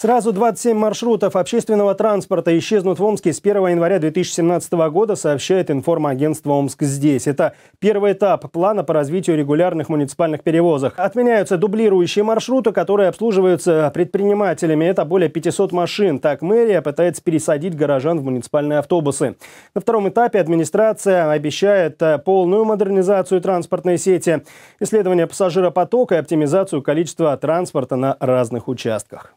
Сразу 27 маршрутов общественного транспорта исчезнут в Омске с 1 января 2017 года, сообщает информагентство «Омск здесь». Это первый этап плана по развитию регулярных муниципальных перевозок. Отменяются дублирующие маршруты, которые обслуживаются предпринимателями. Это более 500 машин. Так мэрия пытается пересадить горожан в муниципальные автобусы. На втором этапе администрация обещает э, полную модернизацию транспортной сети, исследование пассажиропотока и оптимизацию количества транспорта на разных участках.